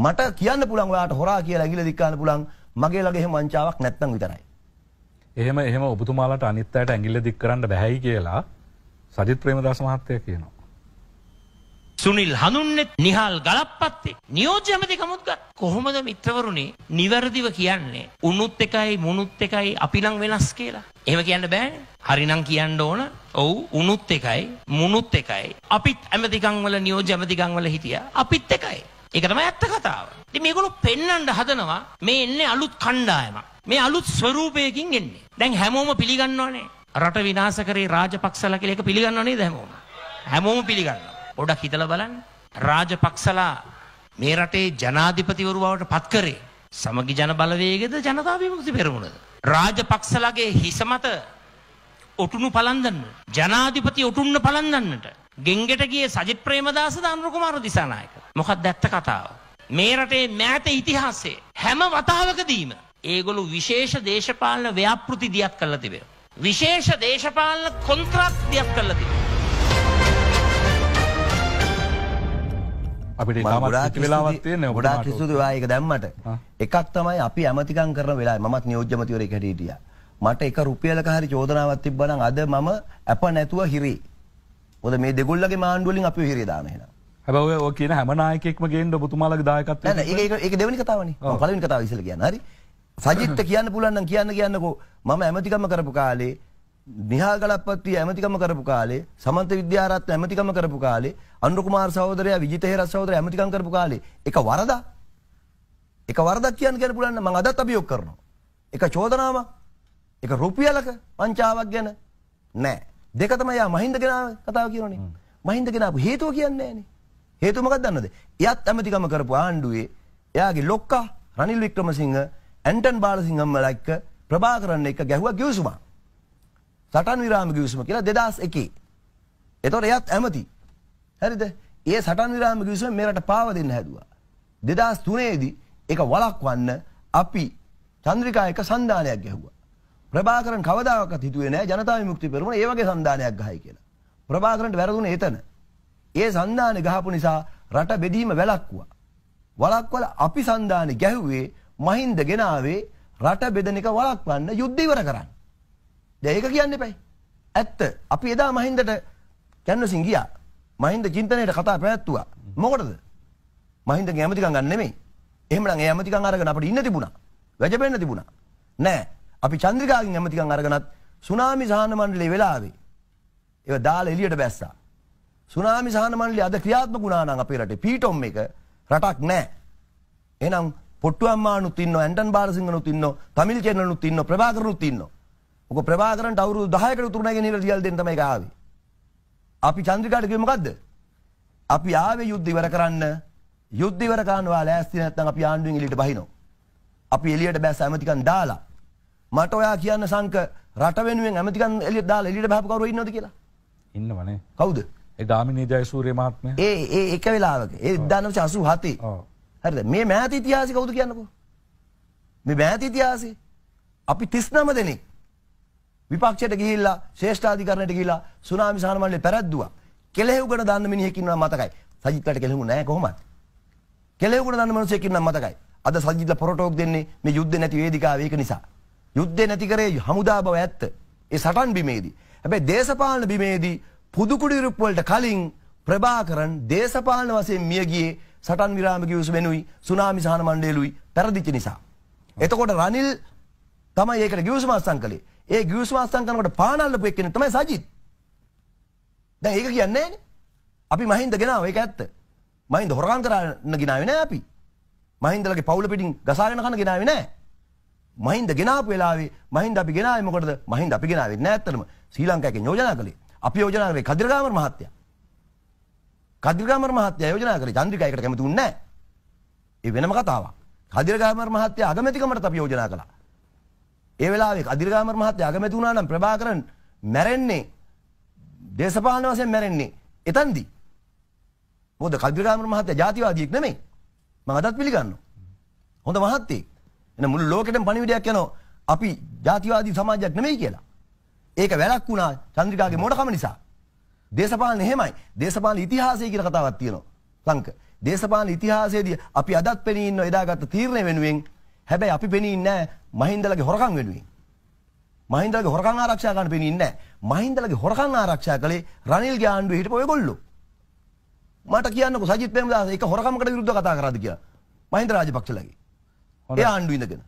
මට කියන්න පුළුවන් ඔයාට හොරා කියලා ඇගිල දික්කාන්න පුළුවන් මගේ ළඟ එහෙම වංචාවක් නැත්නම් විතරයි. එහෙම එහෙම ඔබතුමාලට අනිත් අයට ඇඟිල්ල දික් කරන්න බැහැයි කියලා සජිත් ප්‍රේමදාස මහත්තයා කියනවා. සුනිල් හඳුන්නෙත් නිහාල් ගලප්පත්තේ නියෝජ්‍ය ඇමති කමුත් ගත් කොහොමද මිත්‍රවරුනේ නිවැරදිව කියන්නේ උනුත් එකයි මුනුත් එකයි අපි නම් වෙනස් කියලා. එහෙම කියන්න බෑනේ. හරිනම් කියන්න ඕන ඔව් උනුත් එකයි මුනුත් එකයි අපිත් ඇමතිකම් වල නියෝජ්‍ය ඇමතිකම් වල හිටියා අපිත් එකයි. ඒක තමයි ඇත්ත කතාව. ඉතින් මේගොල්ලෝ පෙන්වන්න හදනවා මේ එන්නේ අලුත් කණ්ඩායමක්. මේ අලුත් ස්වරූපයකින් එන්නේ. දැන් හැමෝම පිළිගන්නවනේ. රට විනාශ කරේ රාජපක්ෂලා කියලා ඒක පිළිගන්නව නේද හැමෝම? හැමෝම පිළිගන්නවා. පොඩක් හිතලා බලන්න. රාජපක්ෂලා මේ රටේ ජනාධිපතිවරු බවට පත් කරේ. සමගි ජන බලවේගයේද ජනතා විමුක්ති පෙරමුණද? රාජපක්ෂලාගේ හිස මත ඔටුනු පලන්දන්න. ජනාධිපති ඔටුන්න පලන්දන්නට. ගෙන්ගෙට ගිය සජිත් ප්‍රේමදාස දානර කුමාර දිසානායක. මොකක් දැත්ත කතාව. මේ රටේ මෑත ඉතිහාසයේ හැම වතාවකදීම ඒගොලු විශේෂ දේශපාලන ව්‍යාපෘති දියක් කරලා තිබේ. විශේෂ දේශපාලන කොන්ත්‍රාත් දියක් කරලා තිබේ. අපිට ගොඩාක් වෙලාවත් තියෙන ගොඩාක් කිසුදු ආයක දැම්මට එකක් තමයි අපි ඇමතිකම් කරන වෙලාවේ මමත් නියෝජ්‍යමතිවරයෙක් හැටියට හිටියා මට එක රුපියලක හරි චෝදනාවක් තිබ්බනම් අද මම අප නැතුව හිරි. මොකද මේ දෙගොල්ලගේ මාණ්ඩු වලින් අපිව හිරේ දාන එහෙනම්. හැබැයි ඔය කියන හැම නායකයෙක්ම ගේන්න ඔබතුමාලගේ දායකත්වය. නෑ නෑ ඒක ඒක දෙවෙනි කතාවනේ. මම පළවෙනි කතාව ඉස්සෙල්ලා කියන්න. හරි. සජිත්ට කියන්න පුළුවන් නම් කියන්න කියන්නකෝ. මම ඇමතිකම කරපු කාලේ නිහා ගලප්පත්තිය ඇමතිකම කරපු කාලේ සමන්ත විද්‍යාරත්න ඇමතිකම කරපු කාලේ අනුර කුමාර සහෝදරයා විජිත හේරත් සහෝදරයා ඇමතිකම් කරපු කාලේ එක වරදක් එක වරදක් කියන්න කියන්න පුළුවන් නම් මම අදත් අභියෝග කරනවා. එක චෝදනාවක්. ඒක රුපියලක වංචාවක් ගැන නෑ. දෙක තමයි යා මහින්ද ගෙනාවේ කතාව කියනෝනේ. මහින්ද ගෙනාපු හේතුව කියන්නේ නෑනේ. හේතුව මොකක්ද දන්නවද? එයත් ඇමතිකම කරපු ආණ්ඩුවේ එයාගේ ලොක්කා රනිල් වික්‍රමසිංහ, ඇන්ටන් බාලසිංහම්මලා එක්ක ප්‍රභාකරන් එක්ක ගැහුවා ගිවිසුමක්. සටන් විරාම ගිවිසුම කියලා 2001. එතකොට එයත් ඇමති. හරිද? ඒ සටන් විරාම ගිවිසුම මෙරට පාව දෙන්න හැදුවා. 2003 දී ඒක වළක්වන්න අපි චන්ද්‍රිකා එක සන්දානයක් ගැහුවා. ප්‍රභාකරන් කවදාවත් හිතුවේ නෑ ජනතා විමුක්ති පෙරමුණ ඒ වගේ සන්දානයක් ගහයි කියලා. ප්‍රභාකරන්ට වැරදුනේ එතන. ඒ සන්දාන ගහපු නිසා රට බෙදීම වැළක්වුවා. වළක්වල අපි සන්දාන ගැහුවේ මහින්ද ගෙනාවේ රට බෙදෙන එක වළක්වන්න යුද්ධ ඉවර කරන්න. දැන් ඒක කියන්න එපයි. ඇත්ත. අපි එදා මහින්දට කැන්වසින් ගියා. මහින්ද චින්තනයට කතා පැවැත්තුවා. මොකටද? මහින්දගේ ඇමතිකම් ගන්න නෙමෙයි. එහෙමනම් ඒ ඇමතිකම් අරගෙන අපිට ඉන්න තිබුණා. වැජබෙන්න තිබුණා. නෑ. අපි චන්ද්‍රිකාගෙන් ඇමතිකම් අරගෙනත් සුනාමි සහන මණ්ඩලයේ වෙලාවේ ඒව දාලා එළියට බැස්සා. සුනාමි සහන මණ්ඩලය අද ක්‍රියාත්මක වුණා නම් අපේ රටේ පීටොම් එක රටක් නැහැ. එහෙනම් පොට්ටු අම්මානුත් ඉන්නවා, ඇන්ටන් බාරසිංහනුත් ඉන්නවා, තමිල් චෙන්නනුත් ඉන්නවා, ප්‍රභාකරනුත් ඉන්නවා. මොක ප්‍රභාකරන්ට අවුරුදු 10කට උතුරු නැගෙන ඉර රියල් දෙන්න තමයි ආවේ. අපි චන්ද්‍රිකාට කිව්වේ මොකද්ද? අපි ආවේ යුද්ධ ඉවර කරන්න. යුද්ධ ඉවර කරනවා ලෑස්ති නැත්නම් අපි ආණ්ඩුවෙන් එළියට බහිනවා. අපි එළියට බැස්ස ඇමතිකන් දාලා මට ඔයා කියන්න සංක රට වෙනුවෙන් ඇමතිකන් එලිය දාලා එලියට බහපු කවුරු ඉන්නවද කියලා? ඉන්නවනේ. කවුද? ඒ ගාමිණී ජයසූරිය මහත්මයා. ඒ ඒ එක වෙලාවක. ඒ 1987. ඔව්. හරිද? මේ මෑත ඉතිහාසය කවුද කියන්නකෝ? මේ මෑත ඉතිහාසය අපි 39 දෙනෙක් විපක්ෂයට ගිහිල්ලා ශ්‍රේෂ්ඨාධිකරණයට ගිහිල්ලා සුනාමි සහන මණ්ඩලේ පැරද්දුවා. කෙලෙහුගණ දන්න මිනිහෙක් ඉන්නවා මතකයි. සජිත්ලට කෙලෙහුණ නැහැ කොහොමද? කෙලෙහුගණ දන්න මිනිහෙක් ඉන්නවා මතකයි. අද සජිත්ල පොරටෝක් දෙන්නේ මේ යුද්ධ නැති වේදිකාව ඒක නිසා. යුද්ධය නැති කරේ හමුදා බව ඇත්ත. ඒ සටන් බිමේදී. හැබැයි දේශපාලන බිමේදී පුදුකුඩු ඉරුප්පුවලට කලින් ප්‍රභාකරන් දේශපාලන වශයෙන් මිය ගියේ සටන් විරාම කිවිසු වෙනුයි සුනාමි සහන මණ්ඩලෙලුයි පෙරදිච්ච නිසා. එතකොට රනිල් තමයි ඒකට ගිවිසුම අත්සන් කළේ. ඒ ගිවිසුම අත්සන් කරනකොට පානල්ලපු එක්කෙනෙක් තමයි සජිත්. දැන් ඒක කියන්නේ නෑනේ. අපි මහින්ද ගෙනාව ඒක ඇත්ත. මහින්ද හොරකම් කරන්න ගිනාවේ නෑ අපි. මහින්දලගේ පවුල පිටින් ගසාගෙන කන ගෙනාවේ නෑ. මහින්ද ගෙනාපු වෙලාවේ මහින්ද අපි ගෙනාවේ මොකටද? මහින්ද අපි ගෙනාවේ නැහැ ඇත්තටම. ශ්‍රී ලංකාවකින් යෝජනා කළේ. අපි යෝජනා කරේ කදිරගාමර මහත්තයා. කදිරගාමර මහත්තයා යෝජනා කරේ චන්ද්‍රිකායකට කැමති උන්නේ නැහැ. ඒ වෙනම කතාවක්. කදිරගාමර මහත්තයා අගමැතිකමට අපි යෝජනා කළා. ඒ වෙලාවේ කදිරගාමර මහත්තයා අගමැති වුණා නම් ප්‍රභාකරන් මැරෙන්නේ දේශපාලන වශයෙන් මැරෙන්නේ එතන්දී. මොකද කදිරගාමර මහත්තයා ජාතිවාදියෙක් නෙමෙයි. මම අදත් පිළිගන්නවා. හොඳ මහත්තයෙක්. එන මුළු ලෝකෙටම පණිවිඩයක් යනවා අපි ජාතිවාදී සමාජයක් නෙමෙයි කියලා. ඒක වැරක් වුණා චන්ද්‍රිකාගේ මොඩකම නිසා. දේශපාලන එහෙමයි. දේශපාලන ඉතිහාසය කියලා කතාවක් තියෙනවා. ලංක. දේශපාලන ඉතිහාසයේදී අපි අදත් පෙනී ඉන්න එදාගත් තීරණය වෙනුවෙන් හැබැයි අපි පෙනී ඉන්නේ මහින්දලගේ හොරකම් වෙනුවෙන්. මහින්දලගේ හොරකම් ආරක්ෂා කරන්න පෙනී ඉන්නේ මහින්දලගේ හොරකම් ආරක්ෂා කළේ රනිල්ගේ ආණ්ඩුවේ හිටපු ඔයගොල්ලෝ. මට කියන්නකො සජිත් ප්‍රේමදාස ඒක හොරකමකට විරුද්ධව කතා කරාද කියලා. මහින්ද රාජපක්ෂලගේ ඒ ආණ්ඩු ඉඳගෙන.